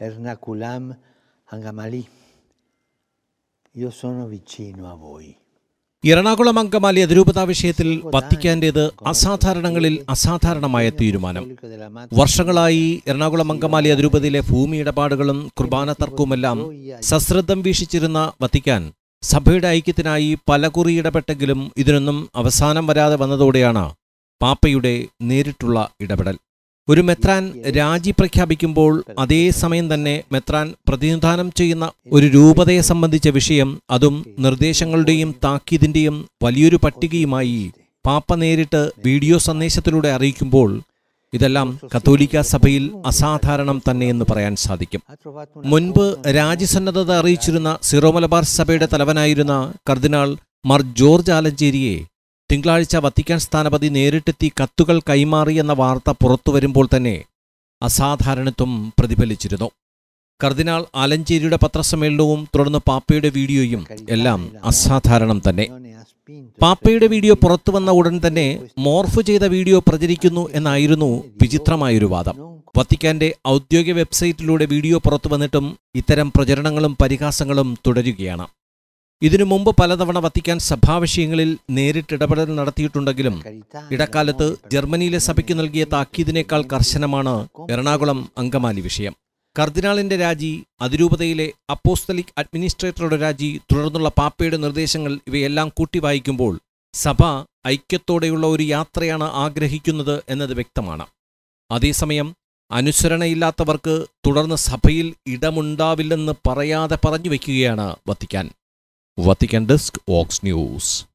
Ernaculam Angamalì. Io sono vicino a voi. Ernakulam Angamaly അതിരൂപതാ വിഷയത്തിൽ വത്തിക്കാന്റേത് അസാധാരണങ്ങളിൽ അസാധാരണമായ തീരുമാനം വർഷങ്ങളായി എറണാകുളം അങ്കമാലി അതിരൂപതയിലെ ഭൂമി ഇടപാടുകളും കുർബാന തർക്കവുമെല്ലാം സശ്രദ്ധം വീക്ഷിച്ചിരുന്ന വത്തിക്കാൻ സഭയുടെ ഐക്യത്തിനായി പലകുറി ഇടപെട്ടെങ്കിലും ഇതിനൊന്നും അവസാനം വരാതെ വന്നതോടെയാണ് പാപ്പയുടെ നേരിട്ടുള്ള ഇടപെടൽ ഒരു മെത്രാൻ രാജി പ്രഖ്യാപിക്കുമ്പോൾ അതേസമയം തന്നെ മെത്രാൻ പ്രതിനിധാനം ചെയ്യുന്ന ഒരു രൂപതയെ സംബന്ധിച്ച വിഷയം അതും നിർദ്ദേശങ്ങളുടെയും താക്കീതിൻ്റെയും വലിയൊരു പട്ടികയുമായി പാപ്പ നേരിട്ട് വീഡിയോ സന്ദേശത്തിലൂടെ അറിയിക്കുമ്പോൾ ഇതെല്ലാം കത്തോലിക്ക സഭയിൽ അസാധാരണം തന്നെയെന്ന് പറയാൻ സാധിക്കും മുൻപ് രാജ്യസന്നദ്ധത അറിയിച്ചിരുന്ന സിറോ മലബാർ സഭയുടെ തലവനായിരുന്ന കർദിനാൾ മാർ ജോർജ് ആലഞ്ചേരിയെ തിങ്കളാഴ്ച വത്തിക്കാൻ സ്ഥാനപതി നേരിട്ടെത്തി കത്തുകൾ കൈമാറി എന്ന വാർത്ത പുറത്തുവരുമ്പോൾ തന്നെ അസാധാരണത്വം പ്രതിഫലിച്ചിരുന്നു കർദിനാൾ ആലഞ്ചേരിയുടെ പത്രസമ്മേളനവും തുടർന്ന് പാപ്പയുടെ വീഡിയോയും എല്ലാം അസാധാരണം തന്നെ പാപ്പയുടെ വീഡിയോ പുറത്തു വന്ന ഉടൻ തന്നെ മോർഫ് ചെയ്ത വീഡിയോ പ്രചരിക്കുന്നു എന്നായിരുന്നു വിചിത്രമായൊരു വാദം വത്തിക്കാന്റെ ഔദ്യോഗിക വെബ്സൈറ്റിലൂടെ വീഡിയോ പുറത്തു വന്നിട്ടും ഇത്തരം പ്രചരണങ്ങളും പരിഹാസങ്ങളും തുടരുകയാണ് ഇതിനു മുമ്പ് പലതവണ വത്തിക്കാൻ സഭാവിഷയങ്ങളിൽ നേരിട്ടിടപെടൽ നടത്തിയിട്ടുണ്ടെങ്കിലും ഇടക്കാലത്ത് ജർമ്മനിയിലെ സഭയ്ക്ക് നൽകിയ താക്കീതിനേക്കാൾ കർശനമാണ് എറണാകുളം അങ്കമാലി വിഷയം കർദിനാളിന്റെ രാജി അതിരൂപതയിലെ അപ്പോസ്തലിക് അഡ്മിനിസ്ട്രേറ്ററുടെ രാജി തുടർന്നുള്ള പാപ്പയുടെ നിർദ്ദേശങ്ങൾ ഇവയെല്ലാം കൂട്ടി വായിക്കുമ്പോൾ സഭ ഐക്യത്തോടെയുള്ള ഒരു യാത്രയാണ് ആഗ്രഹിക്കുന്നത് എന്നത് വ്യക്തമാണ് അതേസമയം അനുസരണയില്ലാത്തവർക്ക് തുടർന്ന് സഭയിൽ ഇടമുണ്ടാവില്ലെന്ന് പറയാതെ പറഞ്ഞു വയ്ക്കുകയാണ് Vatican Vatican Desk Vox News